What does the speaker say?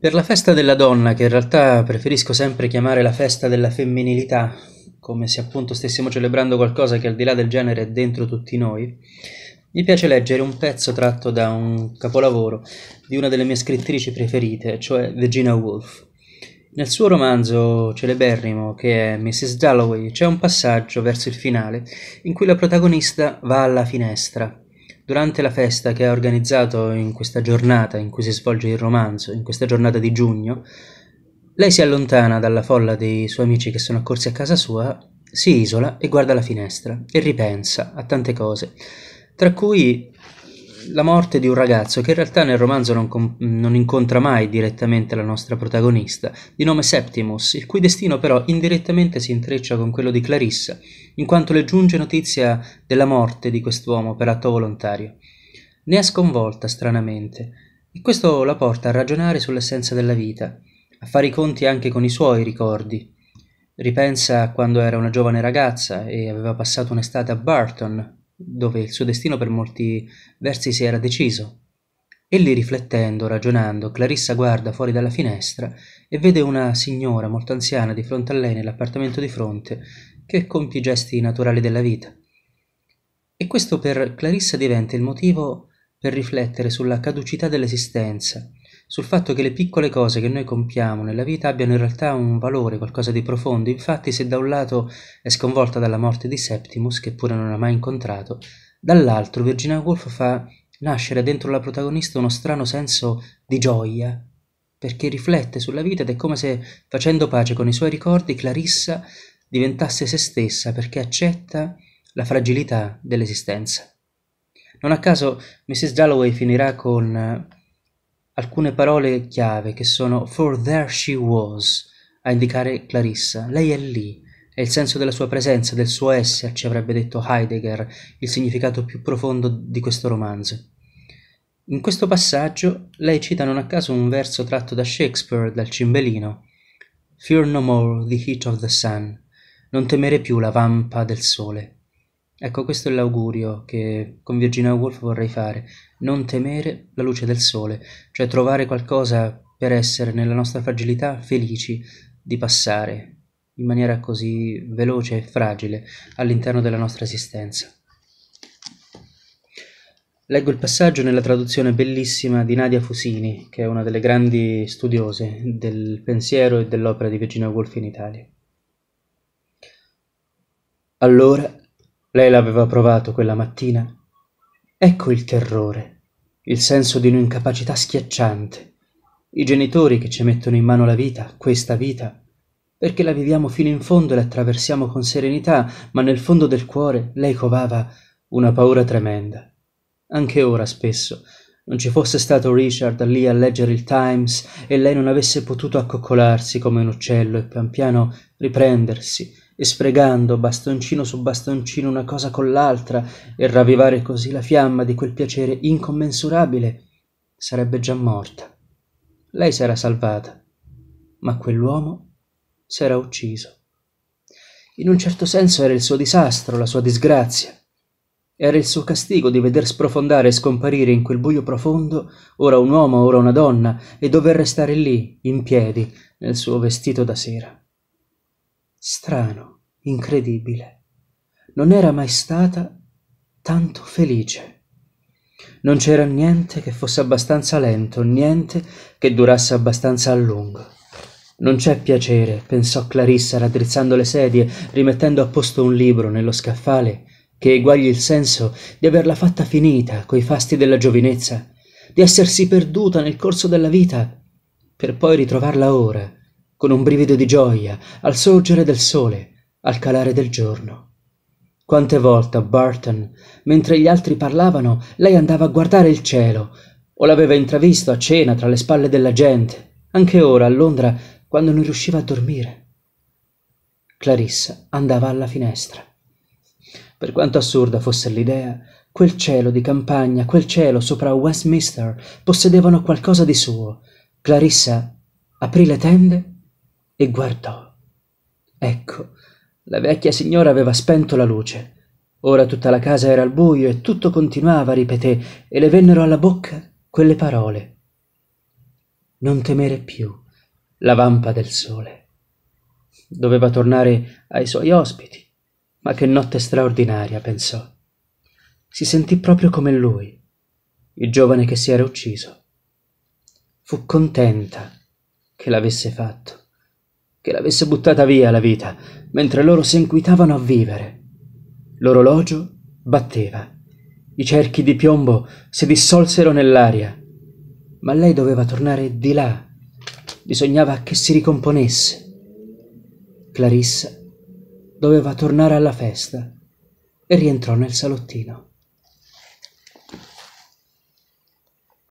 Per la festa della donna, che in realtà preferisco sempre chiamare la festa della femminilità, come se appunto stessimo celebrando qualcosa che al di là del genere è dentro tutti noi, mi piace leggere un pezzo tratto da un capolavoro di una delle mie scrittrici preferite, cioè Virginia Woolf. Nel suo romanzo celeberrimo, che è Mrs. Dalloway, c'è un passaggio verso il finale in cui la protagonista va alla finestra Durante la festa che ha organizzato in questa giornata in cui si svolge il romanzo, in questa giornata di giugno, lei si allontana dalla folla dei suoi amici che sono accorsi a casa sua, si isola e guarda la finestra e ripensa a tante cose, tra cui la morte di un ragazzo che in realtà nel romanzo non, com- non incontra mai direttamente la nostra protagonista, di nome Septimus, il cui destino però indirettamente si intreccia con quello di Clarissa, in quanto le giunge notizia della morte di quest'uomo per atto volontario. Ne è sconvolta stranamente, e questo la porta a ragionare sull'essenza della vita, a fare i conti anche con i suoi ricordi. Ripensa a quando era una giovane ragazza e aveva passato un'estate a Barton, dove il suo destino per molti versi si era deciso. E lì riflettendo, ragionando, Clarissa guarda fuori dalla finestra e vede una signora molto anziana di fronte a lei nell'appartamento di fronte che compie i gesti naturali della vita. E questo per Clarissa diventa il motivo per riflettere sulla caducità dell'esistenza sul fatto che le piccole cose che noi compiamo nella vita abbiano in realtà un valore, qualcosa di profondo. Infatti, se da un lato è sconvolta dalla morte di Septimus, che pure non ha mai incontrato, dall'altro Virginia Woolf fa nascere dentro la protagonista uno strano senso di gioia, perché riflette sulla vita ed è come se, facendo pace con i suoi ricordi, Clarissa diventasse se stessa perché accetta la fragilità dell'esistenza. Non a caso Mrs. Dalloway finirà con alcune parole chiave che sono For there she was, a indicare Clarissa, lei è lì, è il senso della sua presenza, del suo essere, ci avrebbe detto Heidegger, il significato più profondo di questo romanzo. In questo passaggio lei cita non a caso un verso tratto da Shakespeare, dal cimbelino, Fear no more the heat of the sun, non temere più la vampa del sole. Ecco, questo è l'augurio che con Virginia Woolf vorrei fare, non temere la luce del sole, cioè trovare qualcosa per essere nella nostra fragilità felici di passare in maniera così veloce e fragile all'interno della nostra esistenza. Leggo il passaggio nella traduzione bellissima di Nadia Fusini, che è una delle grandi studiose del pensiero e dell'opera di Virginia Woolf in Italia. Allora lei l'aveva provato quella mattina. Ecco il terrore, il senso di un'incapacità schiacciante. I genitori che ci mettono in mano la vita, questa vita, perché la viviamo fino in fondo e la attraversiamo con serenità, ma nel fondo del cuore lei covava una paura tremenda. Anche ora spesso, non ci fosse stato Richard lì a leggere il Times e lei non avesse potuto accoccolarsi come un uccello e pian piano riprendersi e sfregando bastoncino su bastoncino una cosa con l'altra e ravvivare così la fiamma di quel piacere incommensurabile, sarebbe già morta. Lei s'era salvata, ma quell'uomo s'era ucciso. In un certo senso era il suo disastro, la sua disgrazia. Era il suo castigo di veder sprofondare e scomparire in quel buio profondo ora un uomo, ora una donna, e dover restare lì, in piedi, nel suo vestito da sera strano, incredibile. Non era mai stata tanto felice. Non c'era niente che fosse abbastanza lento, niente che durasse abbastanza a lungo. Non c'è piacere, pensò Clarissa raddrizzando le sedie, rimettendo a posto un libro nello scaffale, che eguagli il senso di averla fatta finita coi fasti della giovinezza, di essersi perduta nel corso della vita, per poi ritrovarla ora, con un brivido di gioia al sorgere del sole, al calare del giorno. Quante volte a Burton, mentre gli altri parlavano, lei andava a guardare il cielo, o l'aveva intravisto a cena tra le spalle della gente, anche ora a Londra, quando non riusciva a dormire. Clarissa andava alla finestra. Per quanto assurda fosse l'idea, quel cielo di campagna, quel cielo sopra Westminster possedevano qualcosa di suo. Clarissa aprì le tende e guardò. Ecco, la vecchia signora aveva spento la luce. Ora tutta la casa era al buio e tutto continuava ripeté, e le vennero alla bocca quelle parole. Non temere più la vampa del sole. Doveva tornare ai suoi ospiti. Ma che notte straordinaria, pensò. Si sentì proprio come lui, il giovane che si era ucciso. Fu contenta che l'avesse fatto che l'avesse buttata via la vita, mentre loro s'inquietavano a vivere. L'orologio batteva. I cerchi di piombo si dissolsero nell'aria. Ma lei doveva tornare di là. Bisognava che si ricomponesse. Clarissa doveva tornare alla festa e rientrò nel salottino.